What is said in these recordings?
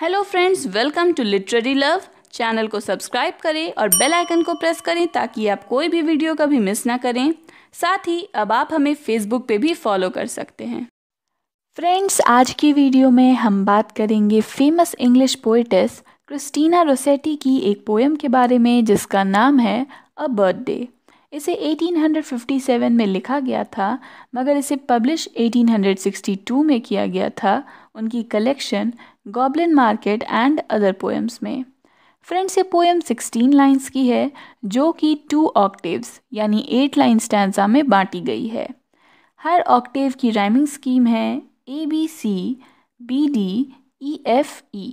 Hello friends welcome to literary love channel को subscribe करें और बेल आइकन को प्रेस करें ताकि आप कोई भी वीडियो कभी मिस ना करें साथ ही अब आप हमें फेसबुक पे भी फॉलो कर सकते हैं फ्रेंड्स आज की वीडियो में हम बात करेंगे famous English poetess Christina Rossetti की एक पोएम के बारे में जिसका नाम है अ बर्थडे इसे 1857 में लिखा गया था मगर इसे पब्लिश 1862 में किया गया था उनकी collection goblin market and other poems में फ्रेंड्स ये पोएम 16 लाइंस की है जो कि टू ऑक्टेव्स यानी एट लाइन स्टैंडा में बांटी गई है हर ऑक्टेव की राइमिंग स्कीम है A B C B D E F E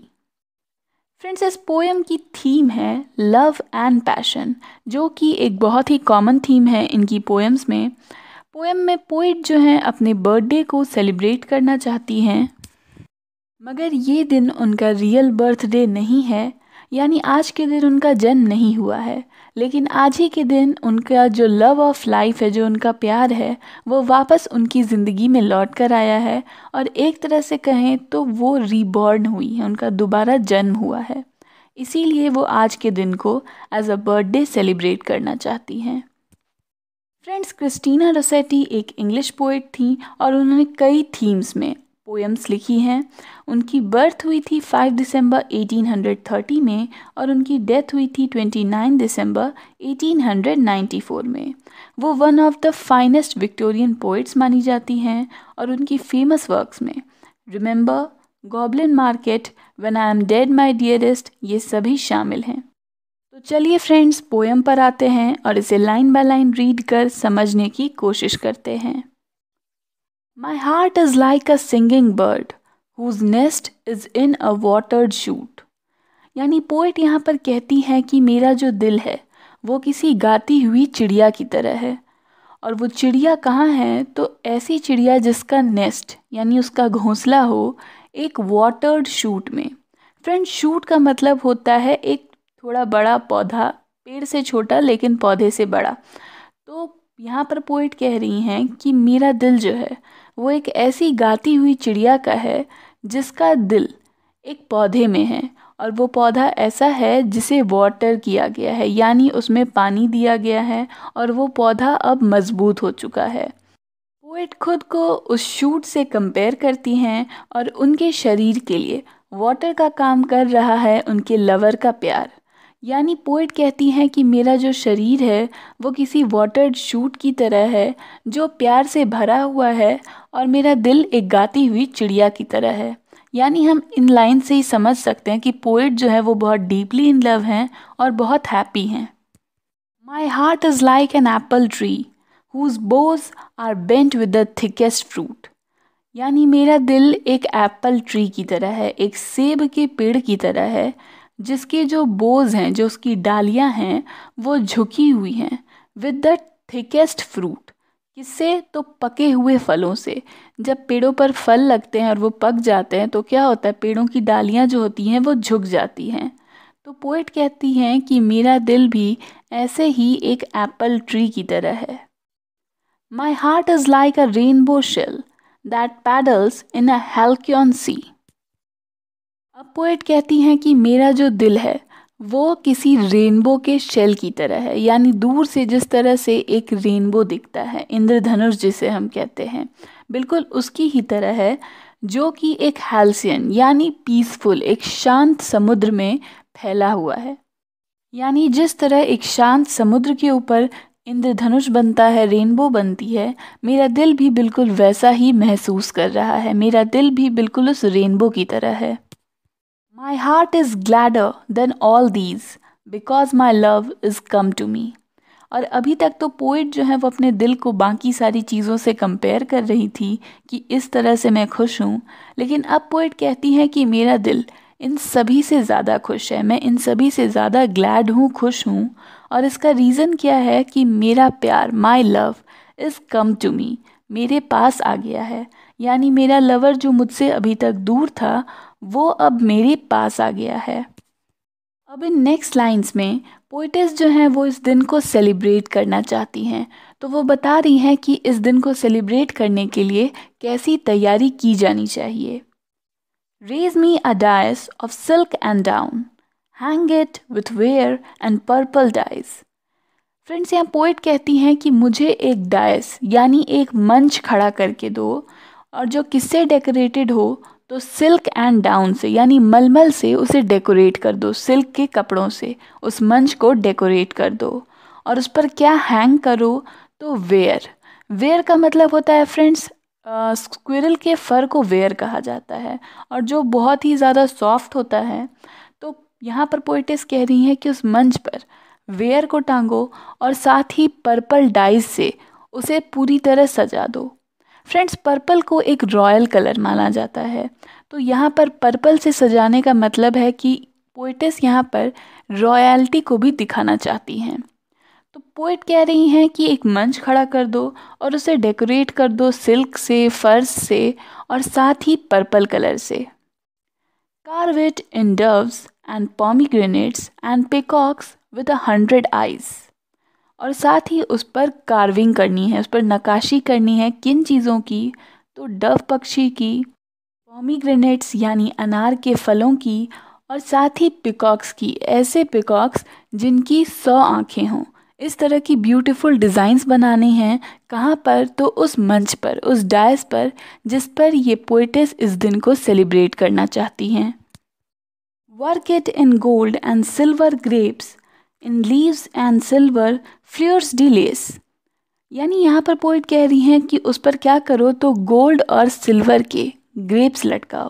friends इस पोएम की थीम है लव एंड पैशन जो कि एक बहुत ही कॉमन थीम है इनकी पोएम्स में पोएम में पोइट जो हैं अपने बर्थडे को सेलिब्रेट करना चाहती हैं मगर ये दिन उनका रियल बर्थडे नहीं है यानी आज के दिन उनका जन्म नहीं हुआ है लेकिन आज ही के दिन उनका जो लव ऑफ लाइफ है जो उनका प्यार है वो वापस उनकी ज़िंदगी में लौट कर आया है और एक तरह से कहें तो वो रीबॉर्न हुई है उनका दोबारा जन्म हुआ है इसीलिए वो आज के दिन को एज अ बर्थडे सेलिब्रेट करना चाहती हैं फ्रेंड्स क्रिस्टीना रोसेटी एक इंग्लिश पोइट थी और उन्होंने कई थीम्स में पोएम्स लिखी हैं उनकी बर्थ हुई थी 5 दिसंबर 1830 में और उनकी डेथ हुई थी 29 दिसंबर 1894 में वो one of the finest Victorian poets मानी जाती हैं और उनकी फेमस वर्क्स में remember goblin market when I am dead my dearest ये सभी शामिल हैं तो चलिए फ्रेंड्स पोएम पर आते हैं और इसे लाइन बाय लाइन रीड कर समझने की कोशिश करते हैं My heart is like a singing bird whose nest is in a watered shoot. यानी पोइट यहाँ पर कहती हैं कि मेरा जो दिल है वो किसी गाती हुई चिड़िया की तरह है और वो चिड़िया कहाँ है तो ऐसी चिड़िया जिसका नेस्ट यानी उसका घोंसला हो एक वाटर्ड शूट में फ्रेंड शूट का मतलब होता है एक थोड़ा बड़ा पौधा पेड़ से छोटा लेकिन पौधे से बड़ा तो यहाँ पर पोइट कह रही हैं कि मेरा दिल जो है वो एक ऐसी गाती हुई चिड़िया का है जिसका दिल एक पौधे में है और वो पौधा ऐसा है जिसे वाटर किया गया है यानी उसमें पानी दिया गया है और वो पौधा अब मजबूत हो चुका है पोइट खुद को उस शूट से कंपेयर करती हैं और उनके शरीर के लिए वाटर का काम कर रहा है उनके लवर का प्यार यानी पोइट कहती हैं कि मेरा जो शरीर है वो किसी वाटर्ड शूट की तरह है जो प्यार से भरा हुआ है और मेरा दिल एक गाती हुई चिड़िया की तरह है यानी हम इन लाइन से ही समझ सकते हैं कि पोइट जो है वो बहुत डीपली इन लव हैं और बहुत हैप्पी हैं my heart is like an apple tree whose boughs are bent with the thickest fruit यानी मेरा दिल एक एप्पल ट्री की तरह है एक सेब के पेड़ की तरह है जिसके जो बोज हैं जो उसकी डालियां हैं वो झुकी हुई हैं विद द थिकेस्ट फ्रूट किससे तो पके हुए फलों से जब पेड़ों पर फल लगते हैं और वो पक जाते हैं तो क्या होता है पेड़ों की डालियां जो होती हैं वो झुक जाती हैं तो पोइट कहती हैं कि मेरा दिल भी ऐसे ही एक एप्पल ट्री की तरह है my heart is like a rainbow shell that paddles in a halcyon sea अब पोएट कहती हैं कि मेरा जो दिल है वो किसी रेनबो के शेल की तरह है यानी दूर से जिस तरह से एक रेनबो दिखता है इंद्रधनुष जिसे हम कहते हैं बिल्कुल उसकी ही तरह है जो कि एक हेल्सियन यानी पीसफुल एक शांत समुद्र में फैला हुआ है यानी जिस तरह एक शांत समुद्र के ऊपर इंद्रधनुष बनता है रेनबो बनती है मेरा दिल भी बिल्कुल वैसा ही महसूस कर रहा है मेरा दिल भी बिल्कुल उस रेनबो की तरह है My heart is gladder than all these because my love is come to me. और अभी तक तो पोइट जो है वो अपने दिल को बाकी सारी चीज़ों से कंपेयर कर रही थी कि इस तरह से मैं खुश हूँ लेकिन अब पोइट कहती है कि मेरा दिल इन सभी से ज़्यादा खुश है मैं इन सभी से ज़्यादा ग्लैड हूँ खुश हूँ और इसका रीज़न क्या है कि मेरा प्यार my love is come to me मेरे पास आ गया है यानी मेरा लवर जो मुझसे अभी तक दूर था वो अब मेरे पास आ गया है अब इन नेक्स्ट लाइंस में पोइटेस जो हैं वो इस दिन को सेलिब्रेट करना चाहती हैं तो वो बता रही हैं कि इस दिन को सेलिब्रेट करने के लिए कैसी तैयारी की जानी चाहिए raise me a dais of silk and down hang it with vair and purple dyes friends यहाँ पोइट कहती हैं कि मुझे एक डाइस यानी एक मंच खड़ा करके दो और जो किससे डेकोरेटेड हो तो सिल्क एंड डाउन से यानी मलमल से उसे डेकोरेट कर दो सिल्क के कपड़ों से उस मंच को डेकोरेट कर दो और उस पर क्या हैंग करो तो वेयर वेयर का मतलब होता है फ्रेंड्स स्क्विरल के फर को वेयर कहा जाता है और जो बहुत ही ज़्यादा सॉफ्ट होता है तो यहाँ पर पोइटिस कह रही हैं कि उस मंच पर वेयर को टांगो और साथ ही पर्पल डाइज से उसे पूरी तरह सजा दो फ्रेंड्स पर्पल को एक रॉयल कलर माना जाता है तो यहाँ पर पर्पल से सजाने का मतलब है कि पोइटस यहाँ पर रॉयल्टी को भी दिखाना चाहती हैं तो पोइट कह रही हैं कि एक मंच खड़ा कर दो और उसे डेकोरेट कर दो सिल्क से फर्श से और साथ ही पर्पल कलर से carve इन doves and and and and with with a hundred और साथ ही उस पर कार्विंग करनी है उस पर नकाशी करनी है किन चीज़ों की तो डव पक्षी की पॉमीग्रेनेट्स यानी अनार के फलों की और साथ ही पिकॉक्स की ऐसे पिकॉक्स जिनकी सौ आँखें हों इस तरह की ब्यूटीफुल डिज़ाइंस बनाने हैं कहाँ पर तो उस मंच पर उस डायस पर जिस पर ये पोइटिस इस दिन को सेलिब्रेट करना चाहती हैं work it in gold and silver grapes in leaves and silver fleurs-de-lys यानी यहाँ पर पोइट कह रही हैं कि उस पर क्या करो तो गोल्ड और सिल्वर के ग्रेप्स लटकाओ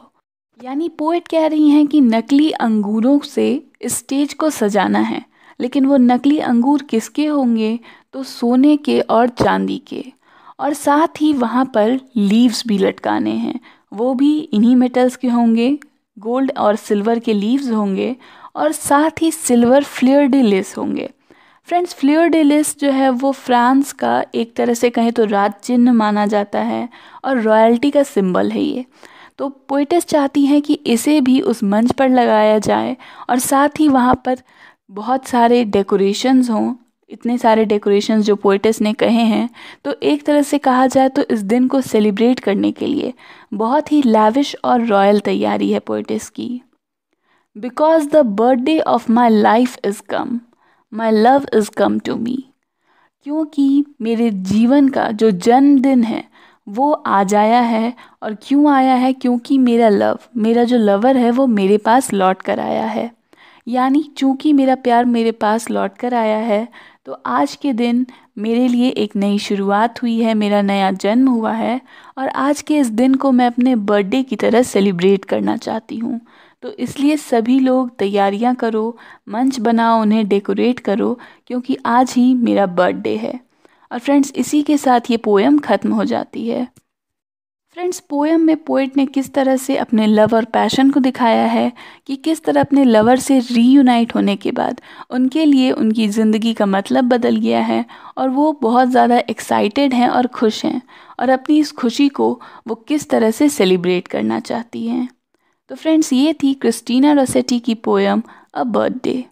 यानी पोइट कह रही हैं कि नकली अंगूरों से स्टेज को सजाना है लेकिन वो नकली अंगूर किसके होंगे तो सोने के और चांदी के और साथ ही वहाँ पर लीव्स भी लटकाने हैं वो भी इन्हीं मेटल्स के होंगे गोल्ड और सिल्वर के लीव्स होंगे और साथ ही सिल्वर फ्लेयर डिलेस होंगे फ्रेंड्स फ्लेयर डिलेस जो है वो फ्रांस का एक तरह से कहें तो राज चिन्ह माना जाता है और रॉयल्टी का सिंबल है ये तो पोइटस चाहती हैं कि इसे भी उस मंच पर लगाया जाए और साथ ही वहाँ पर बहुत सारे डेकोरेशंस हों इतने सारे डेकोरेशंस जो पोइटस ने कहे हैं तो एक तरह से कहा जाए तो इस दिन को सेलिब्रेट करने के लिए बहुत ही लाविश और रॉयल तैयारी है पोइटस की because the birthday of my life is come my love is come to me क्योंकि मेरे जीवन का जो जन्मदिन है वो आ जाया है और क्यों आया है क्योंकि मेरा लव मेरा जो लवर है वो मेरे पास लौट कर आया है यानी चूंकि मेरा प्यार मेरे पास लौट कर आया है तो आज के दिन मेरे लिए एक नई शुरुआत हुई है मेरा नया जन्म हुआ है और आज के इस दिन को मैं अपने बर्थडे की तरह सेलिब्रेट करना चाहती हूँ तो इसलिए सभी लोग तैयारियाँ करो मंच बनाओ उन्हें डेकोरेट करो क्योंकि आज ही मेरा बर्थडे है और फ्रेंड्स इसी के साथ ये पोएम ख़त्म हो जाती है फ्रेंड्स पोएम में पोइट ने किस तरह से अपने लव और पैशन को दिखाया है कि किस तरह अपने लवर से रीयूनाइट होने के बाद उनके लिए उनकी ज़िंदगी का मतलब बदल गया है और वो बहुत ज़्यादा एक्साइटेड हैं और खुश हैं और अपनी इस खुशी को वो किस तरह से सेलिब्रेट करना चाहती हैं तो फ्रेंड्स ये थी क्रिस्टीना रोसेटी की पोएम अ बर्थडे